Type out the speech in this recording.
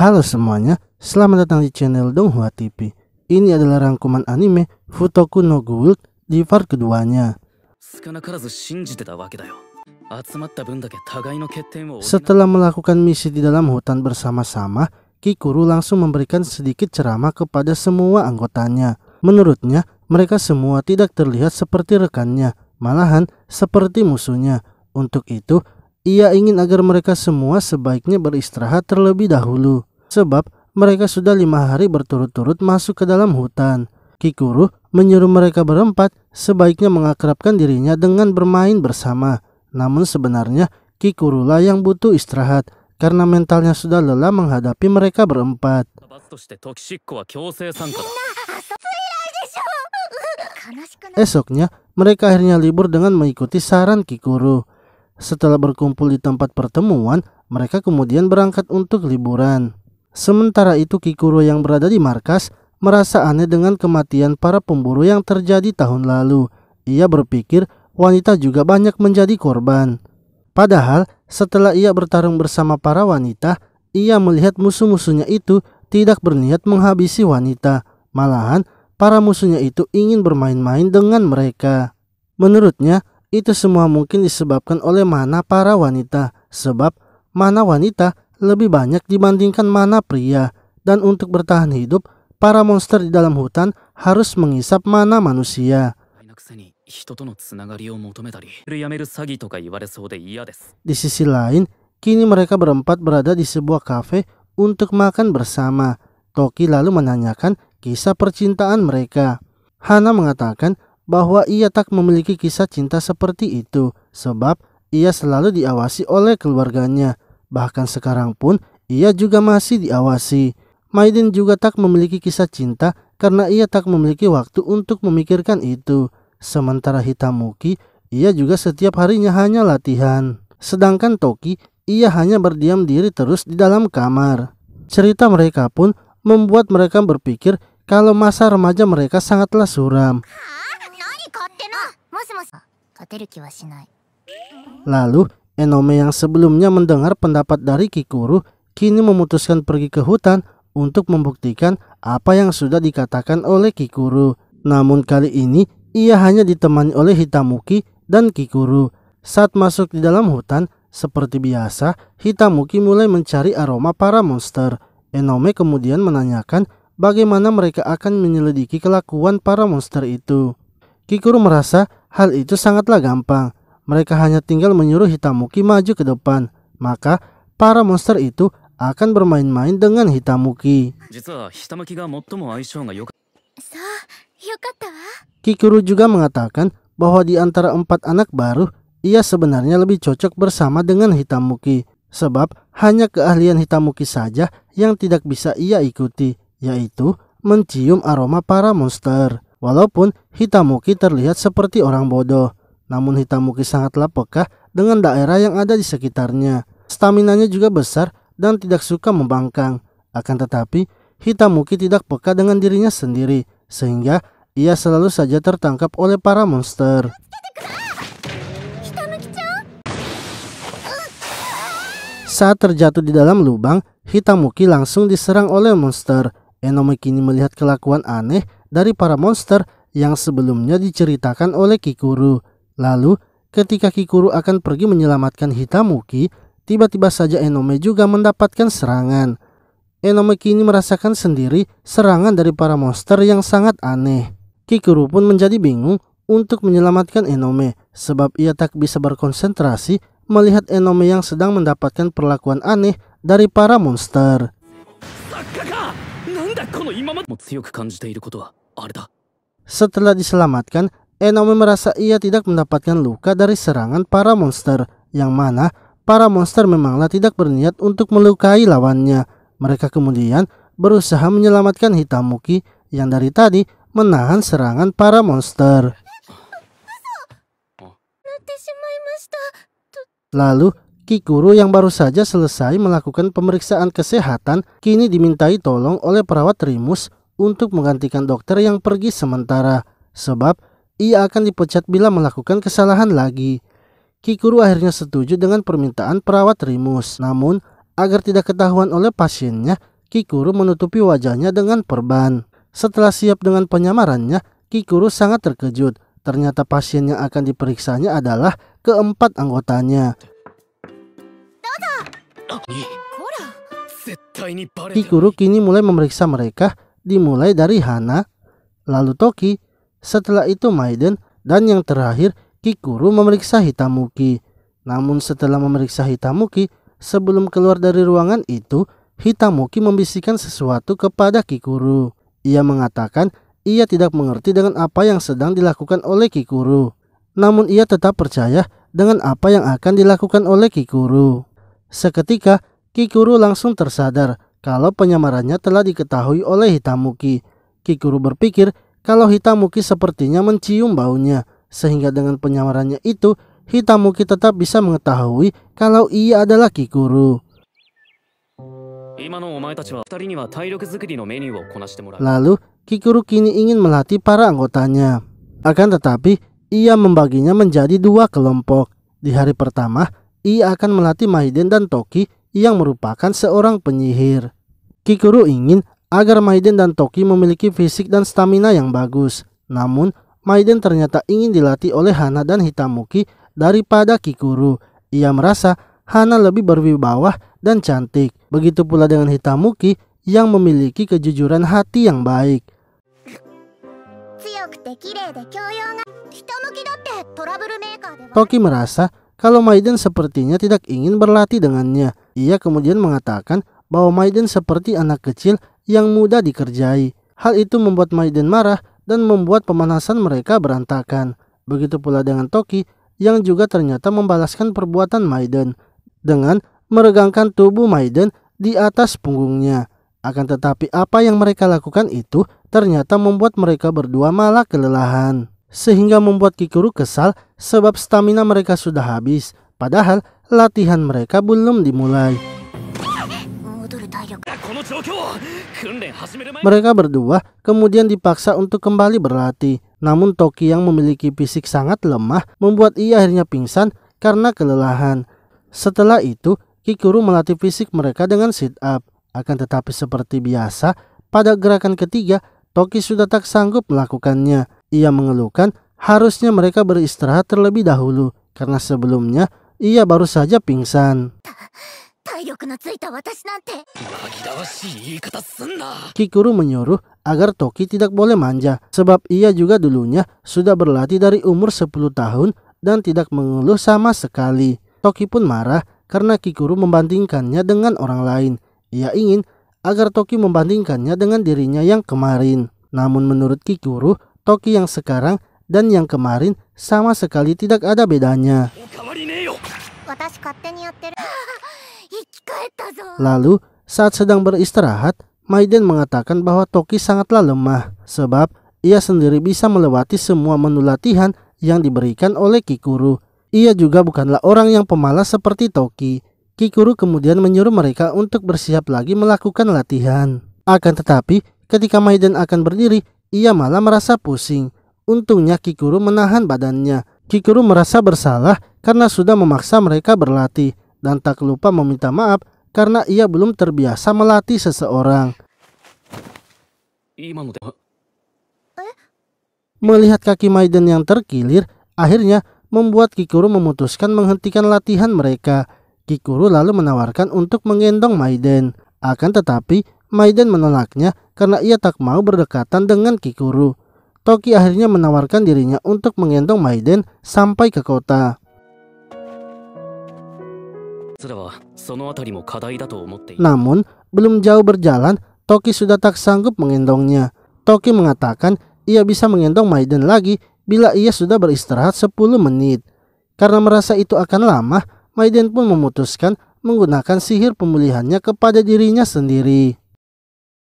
Halo semuanya, selamat datang di channel Donghua TV. Ini adalah rangkuman anime Futoku no Guild di part keduanya. Setelah melakukan misi di dalam hutan bersama-sama, Kikuru langsung memberikan sedikit ceramah kepada semua anggotanya. Menurutnya, mereka semua tidak terlihat seperti rekannya, malahan seperti musuhnya. Untuk itu, ia ingin agar mereka semua sebaiknya beristirahat terlebih dahulu. Sebab mereka sudah lima hari berturut-turut masuk ke dalam hutan. Kikuru menyuruh mereka berempat sebaiknya mengakrabkan dirinya dengan bermain bersama. Namun sebenarnya Kikuru lah yang butuh istirahat karena mentalnya sudah lelah menghadapi mereka berempat. Esoknya, mereka akhirnya libur dengan mengikuti saran Kikuru. Setelah berkumpul di tempat pertemuan, mereka kemudian berangkat untuk liburan. Sementara itu Kikuro yang berada di markas merasa aneh dengan kematian para pemburu yang terjadi tahun lalu. Ia berpikir wanita juga banyak menjadi korban. Padahal setelah ia bertarung bersama para wanita, ia melihat musuh-musuhnya itu tidak berniat menghabisi wanita. Malahan, para musuhnya itu ingin bermain-main dengan mereka. Menurutnya, itu semua mungkin disebabkan oleh mana para wanita, sebab mana wanita lebih banyak dibandingkan mana pria, dan untuk bertahan hidup, para monster di dalam hutan harus mengisap mana manusia. Di sisi lain, kini mereka berempat berada di sebuah kafe untuk makan bersama. Toki lalu menanyakan kisah percintaan mereka. Hana mengatakan bahwa ia tak memiliki kisah cinta seperti itu sebab ia selalu diawasi oleh keluarganya. Bahkan sekarang pun ia juga masih diawasi. Maiden juga tak memiliki kisah cinta karena ia tak memiliki waktu untuk memikirkan itu. Sementara Hitamuki, ia juga setiap harinya hanya latihan. Sedangkan Toki, ia hanya berdiam diri terus di dalam kamar. Cerita mereka pun membuat mereka berpikir kalau masa remaja mereka sangatlah suram. Ah, Lalu, Enome yang sebelumnya mendengar pendapat dari Kikuru kini memutuskan pergi ke hutan untuk membuktikan apa yang sudah dikatakan oleh Kikuru. Namun kali ini ia hanya ditemani oleh Hitamuki dan Kikuru. Saat masuk di dalam hutan, seperti biasa, Hitamuki mulai mencari aroma para monster. Enome kemudian menanyakan bagaimana mereka akan menyelidiki kelakuan para monster itu. Kikuru merasa hal itu sangatlah gampang mereka hanya tinggal menyuruh Hitamuki maju ke depan. Maka, para monster itu akan bermain-main dengan Hitamuki. Kikuru juga mengatakan bahwa di antara empat anak baru, ia sebenarnya lebih cocok bersama dengan Hitamuki. Sebab hanya keahlian Hitamuki saja yang tidak bisa ia ikuti, yaitu mencium aroma para monster. Walaupun Hitamuki terlihat seperti orang bodoh, namun Hitamuki sangatlah pekah dengan daerah yang ada di sekitarnya. Staminanya juga besar dan tidak suka membangkang. Akan tetapi, Hitamuki tidak peka dengan dirinya sendiri, sehingga ia selalu saja tertangkap oleh para monster. Saat terjatuh di dalam lubang, Hitamuki langsung diserang oleh monster. Enome kini melihat kelakuan aneh dari para monster yang sebelumnya diceritakan oleh Kikuru. Lalu, ketika Kikuru akan pergi menyelamatkan Hitamuki, tiba-tiba saja Enome juga mendapatkan serangan. Enome kini merasakan sendiri serangan dari para monster yang sangat aneh. Kikuru pun menjadi bingung untuk menyelamatkan Enome sebab ia tak bisa berkonsentrasi melihat Enome yang sedang mendapatkan perlakuan aneh dari para monster. Setelah diselamatkan, Enomi eh, merasa ia tidak mendapatkan luka dari serangan para monster, yang mana para monster memanglah tidak berniat untuk melukai lawannya. Mereka kemudian berusaha menyelamatkan Hitamuki yang dari tadi menahan serangan para monster. Lalu, Kikuru yang baru saja selesai melakukan pemeriksaan kesehatan kini dimintai tolong oleh perawat Rimus untuk menggantikan dokter yang pergi sementara sebab ia akan dipecat bila melakukan kesalahan lagi. Kikuru akhirnya setuju dengan permintaan perawat Rimus. Namun, agar tidak ketahuan oleh pasiennya, Kikuru menutupi wajahnya dengan perban. Setelah siap dengan penyamarannya, Kikuru sangat terkejut. Ternyata pasien yang akan diperiksanya adalah keempat anggotanya. Kikuru kini mulai memeriksa mereka, dimulai dari Hana, lalu Toki, setelah itu Maiden dan yang terakhir Kikuru memeriksa Hitamuki. Namun setelah memeriksa Hitamuki, sebelum keluar dari ruangan itu, Hitamuki membisikkan sesuatu kepada Kikuru. Ia mengatakan ia tidak mengerti dengan apa yang sedang dilakukan oleh Kikuru. Namun ia tetap percaya dengan apa yang akan dilakukan oleh Kikuru. Seketika, Kikuru langsung tersadar kalau penyamarannya telah diketahui oleh Hitamuki. Kikuru berpikir kalau Hitamuki sepertinya mencium baunya, sehingga dengan penyamarannya itu, Hitamuki tetap bisa mengetahui kalau ia adalah Kikuru. Lalu, Kikuru kini ingin melatih para anggotanya. Akan tetapi, ia membaginya menjadi dua kelompok. Di hari pertama, ia akan melatih Mahiden dan Toki yang merupakan seorang penyihir. Kikuru ingin agar Maiden dan Toki memiliki fisik dan stamina yang bagus. Namun, Maiden ternyata ingin dilatih oleh Hana dan Hitamuki daripada Kikuru. Ia merasa Hana lebih berwibawa dan cantik. Begitu pula dengan Hitamuki yang memiliki kejujuran hati yang baik. Toki merasa kalau Maiden sepertinya tidak ingin berlatih dengannya. Ia kemudian mengatakan bahwa Maiden seperti anak kecil yang mudah dikerjai. Hal itu membuat Maiden marah dan membuat pemanasan mereka berantakan. Begitu pula dengan Toki yang juga ternyata membalaskan perbuatan Maiden dengan meregangkan tubuh Maiden di atas punggungnya. Akan tetapi apa yang mereka lakukan itu ternyata membuat mereka berdua malah kelelahan. Sehingga membuat Kikuru kesal sebab stamina mereka sudah habis. Padahal latihan mereka belum dimulai. Mereka berdua kemudian dipaksa untuk kembali berlatih. Namun Toki yang memiliki fisik sangat lemah membuat ia akhirnya pingsan karena kelelahan. Setelah itu, Kikuru melatih fisik mereka dengan sit up. Akan tetapi seperti biasa, pada gerakan ketiga, Toki sudah tak sanggup melakukannya. Ia mengeluhkan harusnya mereka beristirahat terlebih dahulu karena sebelumnya ia baru saja pingsan. Kikuru menyuruh agar Toki tidak boleh manja sebab ia juga dulunya sudah berlatih dari umur 10 tahun dan tidak mengeluh sama sekali. Toki pun marah karena Kikuru membandingkannya dengan orang lain. Ia ingin agar Toki membandingkannya dengan dirinya yang kemarin. Namun menurut Kikuru, Toki yang sekarang dan yang kemarin sama sekali tidak ada bedanya. Lalu, saat sedang beristirahat, Maiden mengatakan bahwa Toki sangatlah lemah sebab ia sendiri bisa melewati semua menu latihan yang diberikan oleh Kikuru. Ia juga bukanlah orang yang pemalas seperti Toki. Kikuru kemudian menyuruh mereka untuk bersiap lagi melakukan latihan. Akan tetapi, ketika Maiden akan berdiri, ia malah merasa pusing. Untungnya Kikuru menahan badannya. Kikuru merasa bersalah karena sudah memaksa mereka berlatih dan tak lupa meminta maaf karena ia belum terbiasa melatih seseorang. Eh? Melihat kaki Maiden yang terkilir, akhirnya membuat Kikuru memutuskan menghentikan latihan mereka. Kikuru lalu menawarkan untuk menggendong Maiden. Akan tetapi, Maiden menolaknya karena ia tak mau berdekatan dengan Kikuru. Toki akhirnya menawarkan dirinya untuk menggendong Maiden sampai ke kota. Namun, belum jauh berjalan, Toki sudah tak sanggup mengendongnya. Toki mengatakan ia bisa mengendong Maiden lagi bila ia sudah beristirahat 10 menit. Karena merasa itu akan lama, Maiden pun memutuskan menggunakan sihir pemulihannya kepada dirinya sendiri.